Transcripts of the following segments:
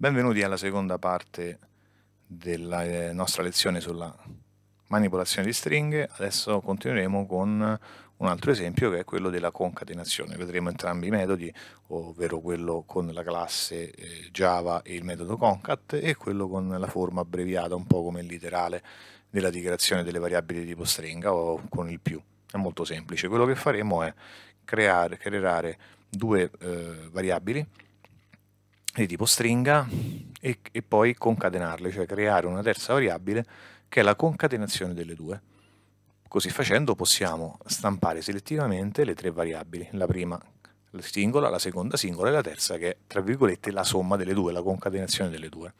Benvenuti alla seconda parte della eh, nostra lezione sulla manipolazione di stringhe. Adesso continueremo con un altro esempio che è quello della concatenazione. Vedremo entrambi i metodi, ovvero quello con la classe eh, Java e il metodo concat e quello con la forma abbreviata, un po' come il literale della dichiarazione delle variabili di tipo stringa o con il più. È molto semplice. Quello che faremo è creare, creare due eh, variabili di tipo stringa e, e poi concatenarle, cioè creare una terza variabile che è la concatenazione delle due. Così facendo possiamo stampare selettivamente le tre variabili, la prima singola, la seconda singola e la terza che è, tra virgolette, la somma delle due, la concatenazione delle due.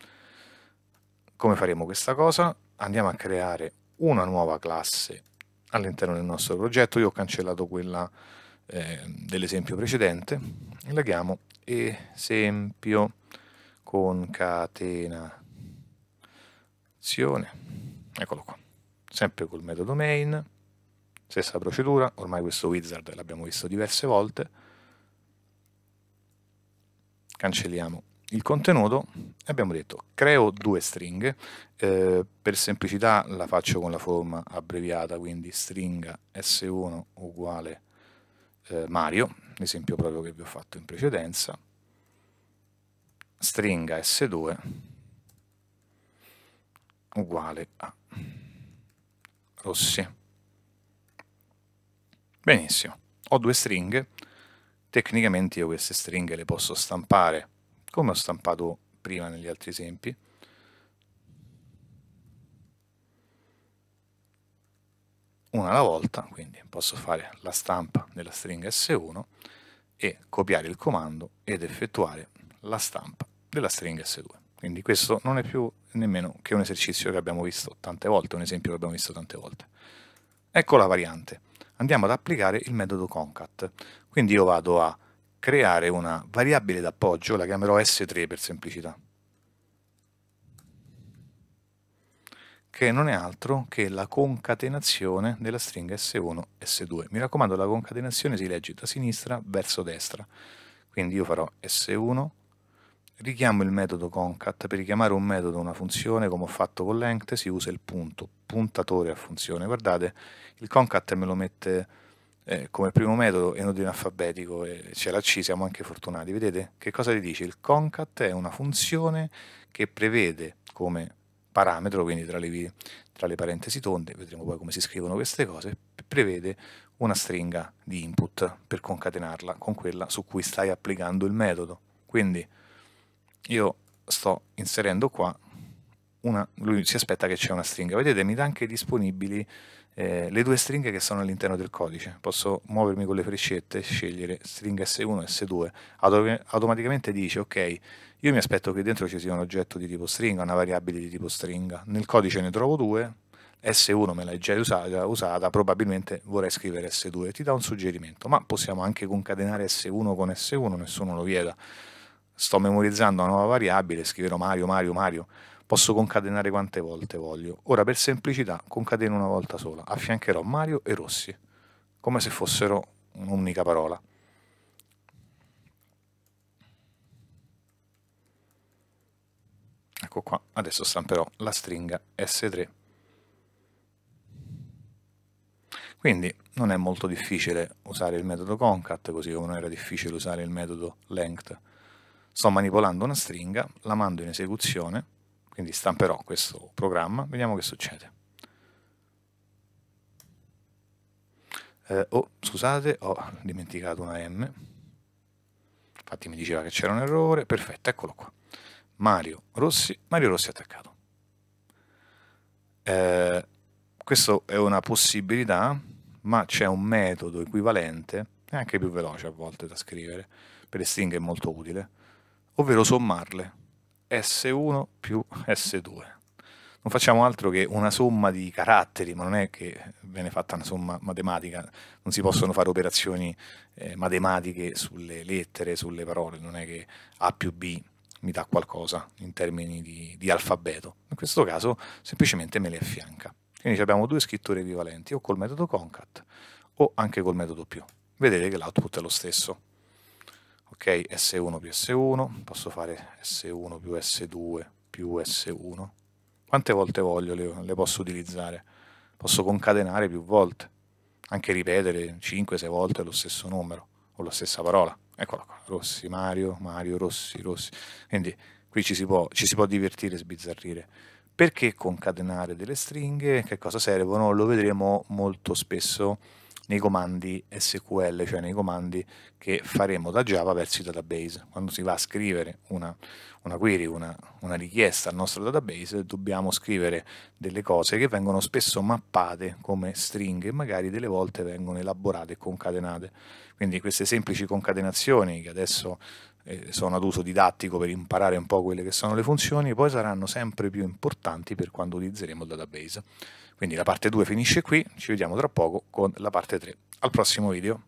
Come faremo questa cosa? Andiamo a creare una nuova classe all'interno del nostro progetto, io ho cancellato quella eh, dell'esempio precedente, e la chiamo esempio concatenazione eccolo qua sempre col metodo main stessa procedura ormai questo wizard l'abbiamo visto diverse volte cancelliamo il contenuto e abbiamo detto creo due stringhe eh, per semplicità la faccio con la forma abbreviata quindi stringa s1 uguale eh, Mario, l'esempio proprio che vi ho fatto in precedenza, stringa S2 uguale a rossi. Benissimo, ho due stringhe, tecnicamente io queste stringhe le posso stampare come ho stampato prima negli altri esempi, una alla volta, quindi posso fare la stampa della stringa S1 e copiare il comando ed effettuare la stampa della stringa S2. Quindi questo non è più nemmeno che un esercizio che abbiamo visto tante volte, un esempio che abbiamo visto tante volte. Ecco la variante. Andiamo ad applicare il metodo concat. Quindi io vado a creare una variabile d'appoggio, la chiamerò S3 per semplicità, che non è altro che la concatenazione della stringa S1-S2. Mi raccomando, la concatenazione si legge da sinistra verso destra. Quindi io farò S1, richiamo il metodo concat. Per richiamare un metodo, una funzione, come ho fatto con length, si usa il punto, puntatore a funzione. Guardate, il concat me lo mette eh, come primo metodo in ordine alfabetico e c'è la C, siamo anche fortunati. Vedete? Che cosa gli dice? Il concat è una funzione che prevede come parametro, quindi tra le, tra le parentesi tonde, vedremo poi come si scrivono queste cose, prevede una stringa di input per concatenarla con quella su cui stai applicando il metodo. Quindi io sto inserendo qua una, lui si aspetta che c'è una stringa. Vedete, mi dà anche disponibili eh, le due stringhe che sono all'interno del codice. Posso muovermi con le freccette, scegliere stringa S1 e S2. Auto automaticamente dice, ok, io mi aspetto che dentro ci sia un oggetto di tipo stringa, una variabile di tipo stringa. Nel codice ne trovo due, S1 me l'hai già usata, usata, probabilmente vorrei scrivere S2. Ti dà un suggerimento, ma possiamo anche concatenare S1 con S1, nessuno lo vieta. Sto memorizzando una nuova variabile, scriverò Mario, Mario, Mario Posso concatenare quante volte voglio. Ora, per semplicità, concateno una volta sola. Affiancherò Mario e Rossi, come se fossero un'unica parola. Ecco qua, adesso stamperò la stringa S3. Quindi non è molto difficile usare il metodo concat, così come non era difficile usare il metodo length. Sto manipolando una stringa, la mando in esecuzione, quindi stamperò questo programma, vediamo che succede. Eh, oh, scusate, ho dimenticato una M. Infatti mi diceva che c'era un errore. Perfetto, eccolo qua. Mario Rossi, Mario Rossi attaccato. Eh, questa è una possibilità, ma c'è un metodo equivalente, è anche più veloce a volte da scrivere, per le stringhe è molto utile, ovvero sommarle. S1 più S2. Non facciamo altro che una somma di caratteri, ma non è che viene fatta una somma matematica, non si possono fare operazioni eh, matematiche sulle lettere, sulle parole, non è che A più B mi dà qualcosa in termini di, di alfabeto. In questo caso semplicemente me le affianca. Quindi abbiamo due scritture equivalenti o col metodo concat o anche col metodo più. Vedete che l'output è lo stesso ok? S1 più S1, posso fare S1 più S2 più S1. Quante volte voglio le, le posso utilizzare? Posso concatenare più volte, anche ripetere 5-6 volte lo stesso numero o la stessa parola. Eccola qua, Rossi, Mario, Mario, Rossi, Rossi. Quindi qui ci si può, ci si può divertire e sbizzarrire. Perché concatenare delle stringhe? Che cosa servono? Lo vedremo molto spesso nei comandi SQL, cioè nei comandi che faremo da Java verso i database. Quando si va a scrivere una, una query, una, una, richiesta al nostro database, dobbiamo scrivere delle cose che vengono spesso mappate come stringhe e magari delle volte vengono elaborate e concatenate. Quindi queste semplici concatenazioni che adesso sono ad uso didattico per imparare un po' quelle che sono le funzioni, poi saranno sempre più importanti per quando utilizzeremo il database. Quindi la parte 2 finisce qui, ci vediamo tra poco con la parte 3. Al prossimo video!